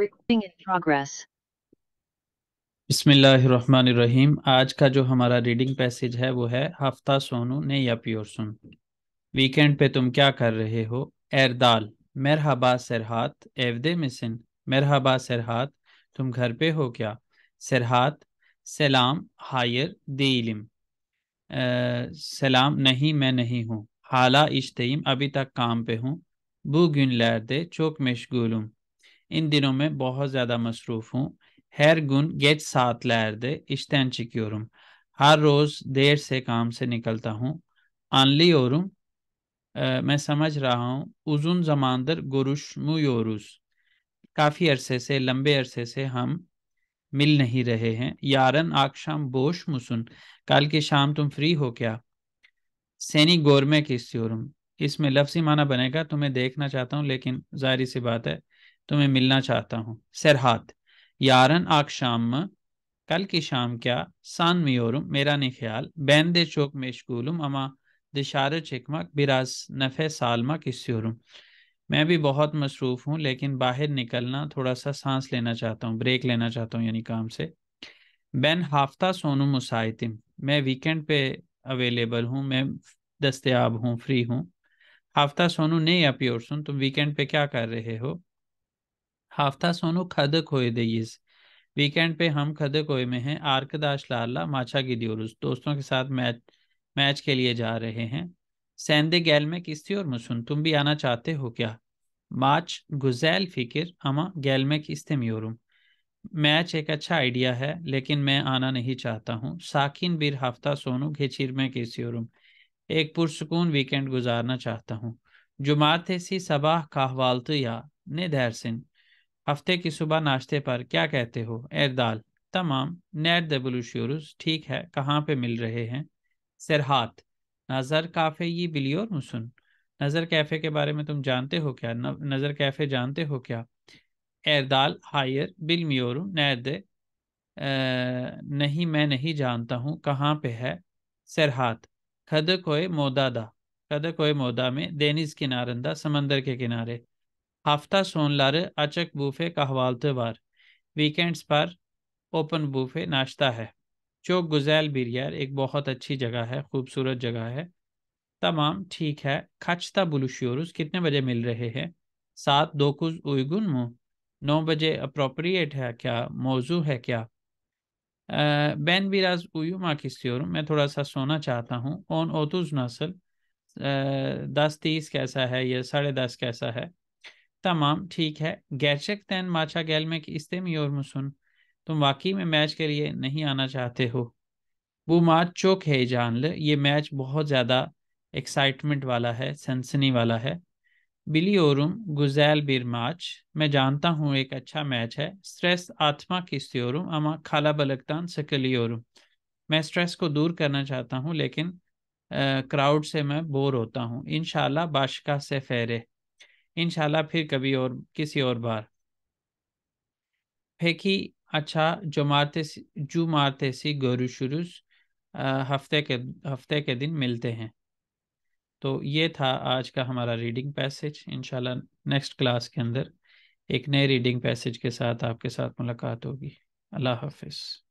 Recording in progress. بسم اللہ الرحمن الرحیم آج کا جو ہمارا ریڈنگ پیسج ہے وہ ہے ہفتہ سونو نے یا پیور سن ویکینڈ پہ تم کیا کر رہے ہو ایردال مرحبا سرحات ایودے مسن مرحبا سرحات تم گھر پہ ہو کیا سرحات سلام ہائر دی علم سلام نہیں میں نہیں ہوں حالہ اشتعیم ابھی تک کام پہ ہوں بو گن لیر دے چوک مشغولم ان دنوں میں بہت زیادہ مصروف ہوں گن گیٹ ساتھ چکیورم ہر روز دیر سے کام سے نکلتا ہوں میں سمجھ رہا ہوں کافی عرصے سے لمبے عرصے سے ہم مل نہیں رہے ہیں یارن شام بوش مسن کل کی شام تم فری ہو کیا سینی گورمے کی سیورم اس میں لفظی معنی بنے گا تمہیں دیکھنا چاہتا ہوں لیکن ظاہری سی بات ہے تمہیں ملنا چاہتا ہوں سرہاد یارن آک شام کل کی شام کیا سان میورم میرا نہیں خیال بین دے چوک میں شام دشمک میں بھی بہت مصروف ہوں لیکن باہر نکلنا تھوڑا سا سانس لینا چاہتا ہوں بریک لینا چاہتا ہوں یعنی کام سے بین ہافتہ سونو مسائتم میں ویکینڈ پہ اویلیبل ہوں میں دستیاب ہوں فری ہوں ہافتہ سونو نہیں اپیور سن تم ویکینڈ پہ کیا کر رہے ہو ہافتہ سونو خدے ویکینڈ پہ ہم کھد میں ہیں کی دیورس دوستوں کے کے ساتھ میچ میچ لیے جا رہے ہیں سیندے گیل کس کستی اور مسن تم بھی آنا چاہتے ہو کیا ماچ گزیل فکر اما گیل میں کستے میورم میچ ایک اچھا آئیڈیا ہے لیکن میں آنا نہیں چاہتا ہوں ساکن بیر ہفتہ سونو گھچیر میں کیسی اور ایک پرسکون ویکینڈ گزارنا چاہتا ہوں جماعت سی سباہ کا یا نے دہرسن سن ہفتے کی صبح ناشتے پر کیا کہتے ہو ایردال تمام نیر دبلوشیورز ٹھیک ہے کہاں پہ مل رہے ہیں سرحات نظر کافے یہ بلیور مسن نظر کیفے کے بارے میں تم جانتے ہو کیا نظر کیفے جانتے ہو کیا ایردال ہائیر بل میورو نیر نہیں میں نہیں جانتا ہوں کہاں پہ ہے سرحات کھد کوئے مودا دا کھد کوئے مودا میں دینیز کنارندہ سمندر کے کنارے ہفتہ سون لارے اچک بوفے کا حوال تو بار پر اوپن بوفے ناشتہ ہے جو گزیل بیریار ایک بہت اچھی جگہ ہے خوبصورت جگہ ہے تمام ٹھیک ہے کھچتا بلوشیورز کتنے بجے مل رہے ہیں سات دو کز اوگن مو نو بجے اپروپریٹ ہے کیا موضوع ہے کیا بین بیراز براز کی آور میں تھوڑا سا سونا چاہتا ہوں اون اوتوز نسل دس تیس کیسا ہے یا ساڑھے دس کیسا ہے تمام ٹھیک ہے گیچک تین ماچا گیل میں اور مسن تم واقعی میں میچ کے لیے نہیں آنا چاہتے ہو وہ ماچ چوک ہے جان لے یہ میچ بہت زیادہ ایکسائٹمنٹ والا ہے سنسنی والا ہے بلی اورم گزیل بیر ماچ میں جانتا ہوں ایک اچھا میچ ہے سٹریس آتما اورم اما کھالا بلکتان سکلی اورم میں سٹریس کو دور کرنا چاہتا ہوں لیکن کراؤڈ سے میں بور ہوتا ہوں انشاءاللہ باشکا سے فیرے انشاءاللہ پھر کبھی اور کسی اور بار پھیکی اچھا جو مارتے سی جو مارتے سی گورو شروع ہفتے کے ہفتے کے دن ملتے ہیں تو یہ تھا آج کا ہمارا ریڈنگ پیسج انشاءاللہ نیکسٹ کلاس کے اندر ایک نئے ریڈنگ پیسج کے ساتھ آپ کے ساتھ ملاقات ہوگی اللہ حافظ